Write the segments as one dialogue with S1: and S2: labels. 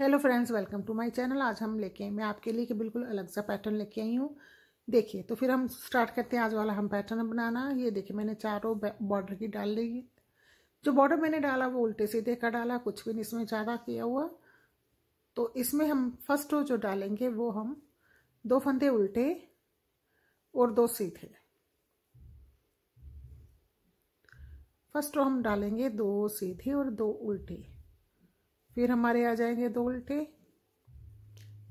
S1: hello friends welcome to my channel आज हम लेके मैं आपके लिए कि बिल्कुल अलग सा पैटर्न लेके आई हूँ देखिए तो फिर हम स्टार्ट करते हैं आज वाला हम पैटर्न बनाना ये देखिए मैंने चारों बॉर्डर की डाल ली जो बॉर्डर मैंने डाला वो उल्टे सीधे का डाला कुछ भी नहीं इसमें ज़्यादा किया हुआ तो इसमें हम फर्स्ट रो जो डालेंगे वो हम दो फंदे उल्टे और दो सीधे फर्स्ट रो हम डालेंगे दो सीधे और दो उल्टे फिर हमारे आ जाएंगे दो उल्टे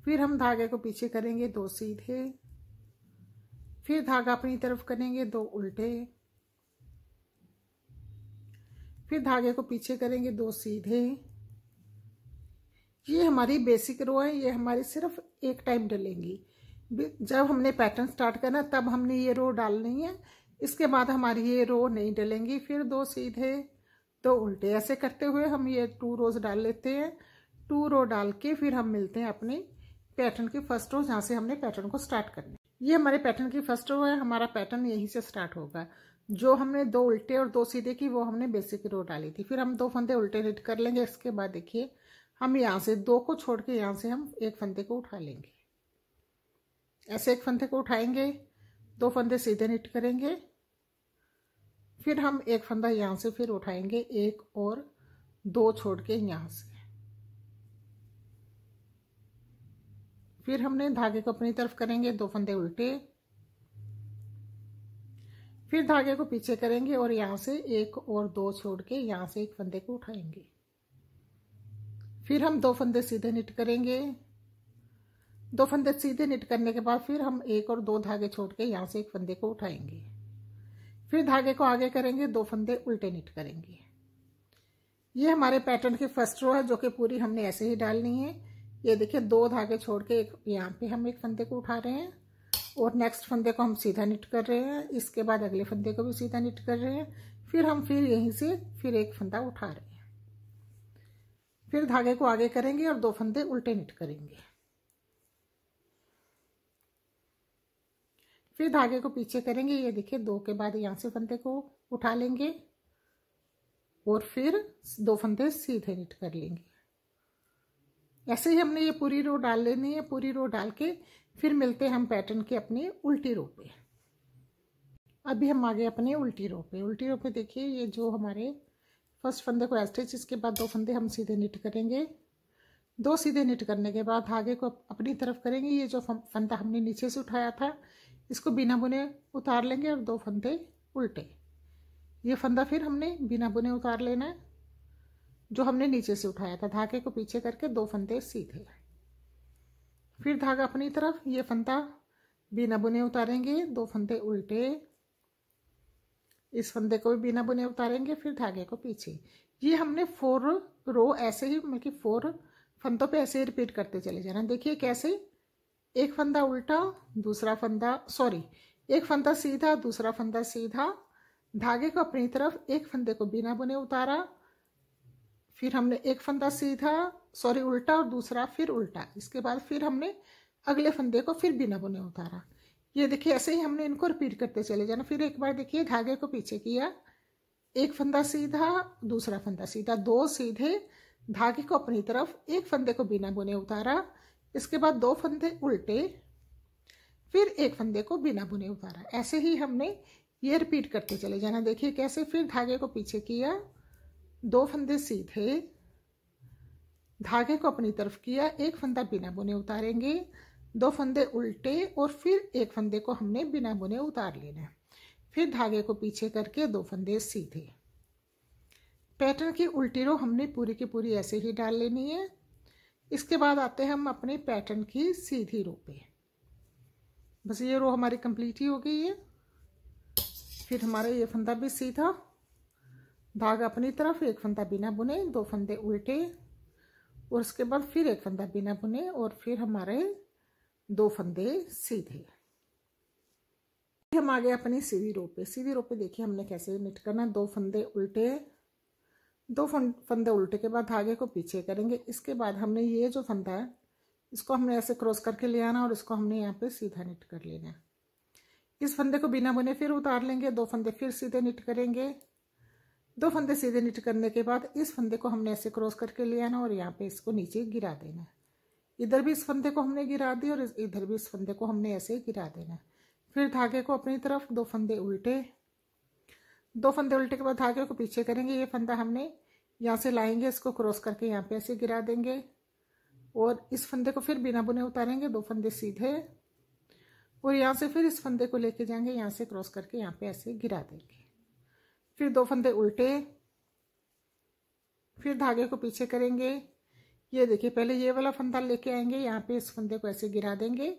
S1: फिर हम धागे को पीछे करेंगे दो सीधे फिर धागा अपनी तरफ करेंगे दो उल्टे फिर धागे को पीछे करेंगे दो सीधे ये हमारी बेसिक रो है ये हमारी सिर्फ एक टाइम डलेंगी जब हमने पैटर्न स्टार्ट करना तब हमने ये रो डालनी है इसके बाद हमारी ये रो नहीं डलेंगी फिर दो सीधे तो उल्टे ऐसे करते हुए हम ये टू रोज़ डाल लेते हैं टू रो डाल के फिर हम मिलते हैं अपने पैटर्न की फर्स्ट रो जहाँ से हमने पैटर्न को स्टार्ट करना ये हमारे पैटर्न की फर्स्ट रो है हमारा पैटर्न यहीं से स्टार्ट होगा जो हमने दो उल्टे और दो सीधे की वो हमने बेसिक रो डाली थी फिर हम दो फंदे उल्टे रिट कर लेंगे इसके बाद देखिए हम यहाँ से दो को छोड़ के यहाँ से हम एक फंदे को उठा लेंगे ऐसे एक फंदे को उठाएंगे दो फंदे सीधे निट करेंगे फिर हम एक फंदा यहाँ से फिर उठाएंगे एक और दो छोड़ के यहाँ से फिर हमने धागे को अपनी तरफ करेंगे दो फंदे उल्टे फिर धागे को पीछे करेंगे और यहाँ से एक और दो छोड़ के यहाँ से एक फंदे को उठाएंगे फिर हम दो फंदे सीधे निट करेंगे दो फंदे सीधे निट करने के बाद फिर हम एक और दो धागे छोड़ के यहाँ से एक फंदे को उठाएंगे फिर धागे को आगे करेंगे दो फंदे उल्टे नीट करेंगे ये हमारे पैटर्न की फर्स्ट रो है जो कि पूरी हमने ऐसे ही डालनी है ये देखिए दो धागे छोड़ के एक यहाँ पे हम एक फंदे को उठा रहे हैं और नेक्स्ट फंदे को हम सीधा निट कर रहे हैं इसके बाद अगले फंदे को भी सीधा निट कर रहे हैं फिर हम फिर यहीं से फिर एक फंदा उठा रहे हैं फिर धागे को आगे करेंगे और दो फंदे उल्टे निट करेंगे फिर धागे को पीछे करेंगे ये देखिए दो के बाद यहाँ से फंदे को उठा लेंगे और फिर दो फंदे सीधे निट कर लेंगे ऐसे ही हमने ये पूरी रो डाल लेनी है पूरी रो डाल के फिर मिलते हैं हम पैटर्न के अपने उल्टी रो पे अभी हम आगे अपने उल्टी रो पे उल्टी रो पे देखिए ये जो हमारे फर्स्ट फंदे को एस्टेज इसके बाद दो फंदे हम सीधे निट करेंगे दो सीधे निट करने के बाद धागे को अपनी तरफ करेंगे ये जो फंदा हमने नीचे से उठाया था इसको बिना बुने उतार लेंगे और दो फंदे उल्टे ये फंदा फिर हमने बिना बुने उतार लेना है जो हमने नीचे से उठाया था धागे को पीछे करके दो फंदे सीधे फिर धागा अपनी तरफ ये फंदा बिना बुने उतारेंगे दो फंदे उल्टे इस फंदे को भी बिना बुने उतारेंगे फिर धागे को पीछे ये हमने फोर रो ऐसे ही मतलब फोर फंदों पे ऐसे ही रिपीट करते चले जाना देखिए कैसे एक फंदा उल्टा दूसरा फंदा सॉरी एक फंदा सीधा दूसरा फंदा सीधा धागे को अपनी तरफ एक फंदे को बिना बुने उतारा फिर हमने एक फंदा सीधा सॉरी उल्टा और दूसरा फिर उल्टा इसके बाद फिर हमने अगले फंदे को फिर बिना बुने उतारा ये देखिए ऐसे ही हमने इनको रिपीट करते चले जाना फिर एक बार देखिए धागे को पीछे किया एक फंदा सीधा दूसरा फंदा सीधा दो सीधे धागे को अपनी तरफ एक फंदे को बिना बुने उतारा इसके बाद दो फंदे उल्टे फिर एक फंदे को बिना बुने उतारा ऐसे ही हमने ये रिपीट करते चले जाना देखिए कैसे फिर धागे को पीछे किया दो फंदे सीधे धागे को अपनी तरफ किया एक फंदा बिना बुने उतारेंगे दो फंदे उल्टे और फिर एक फंदे को हमने बिना बुने उतार लेना फिर धागे को पीछे करके दो फंदे सीधे पैटर्न की उल्टी रो हमने पूरी की पूरी ऐसे ही डाल लेनी है इसके बाद आते हैं हम अपने पैटर्न की सीधी रो पे बस ये रो हमारी कंप्लीट ही हो गई है फिर हमारा ये फंदा भी सीधा धागा अपनी तरफ एक फंदा बिना बुने दो फंदे उल्टे और उसके बाद फिर एक फंदा बिना बुने और फिर हमारे दो फंदे सीधे हम आ गए अपनी सीधी रो पे सीधी रो पे देखिए हमने कैसे निट करना दो फंदे उल्टे दो फंदे उल्टे के बाद धागे को पीछे करेंगे इसके बाद हमने ये जो फंदा है इसको हमने ऐसे क्रॉस करके ले आना और इसको हमने यहाँ पे सीधा निट कर लेना है इस फंदे को बिना बुने फिर उतार लेंगे दो फंदे फिर सीधे निट करेंगे दो फंदे सीधे निट करने के बाद इस फंदे को हमने ऐसे क्रॉस करके ले आना और यहाँ पे इसको नीचे गिरा देना है इधर भी इस फंदे को हमने गिरा दिया और इधर भी इस फंदे को हमने ऐसे गिरा देना है फिर धागे को अपनी तरफ दो फंदे उल्टे दो फंदे उल्टे के बाद धागे को पीछे करेंगे ये फंदा हमने यहाँ से लाएंगे इसको क्रॉस करके यहाँ पे ऐसे गिरा देंगे और इस फंदे को फिर बिना बुने उतारेंगे दो फंदे सीधे और यहाँ से फिर इस फंदे को लेके जाएंगे यहाँ से क्रॉस करके यहाँ पे ऐसे गिरा देंगे फिर दो फंदे उल्टे फिर धागे को पीछे करेंगे ये देखिए पहले ये वाला फंदा लेके आएंगे यहाँ पे इस फंदे को ऐसे गिरा देंगे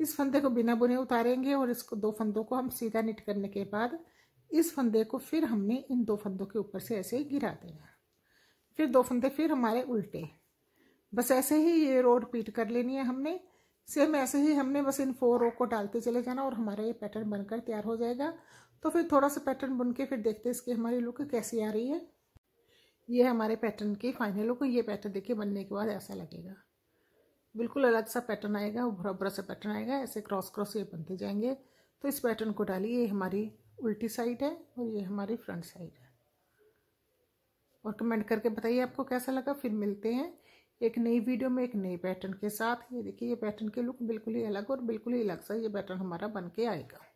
S1: इस फंदे को बिना बुने उतारेंगे और इसको दो फंदों को हम सीधा निट करने के बाद इस फंदे को फिर हमने इन दो फंदों के ऊपर से ऐसे ही गिरा देना फिर दो फंदे फिर हमारे उल्टे बस ऐसे ही ये रो रिपीट कर लेनी है हमने सेम ऐसे ही हमने बस इन फोर रो को डालते चले जाना और हमारा ये पैटर्न बनकर तैयार हो जाएगा तो फिर थोड़ा सा पैटर्न बुन के फिर देखते हैं इसकी हमारी लुक कैसी आ रही है ये हमारे पैटर्न की फाइनल लुक ये पैटर्न देखिए बनने के बाद ऐसा लगेगा बिल्कुल अलग सा पैटर्न आएगा उभरा उभरा सा पैटर्न आएगा ऐसे क्रॉस क्रॉस ये बनते जाएंगे तो इस पैटर्न को डालिए हमारी उल्टी साइड है और ये हमारी फ्रंट साइड है और कमेंट करके बताइए आपको कैसा लगा फिर मिलते हैं एक नई वीडियो में एक नए पैटर्न के साथ ये देखिए ये पैटर्न की लुक बिल्कुल ही अलग और बिल्कुल ही अलग सा ये पैटर्न हमारा बन के आएगा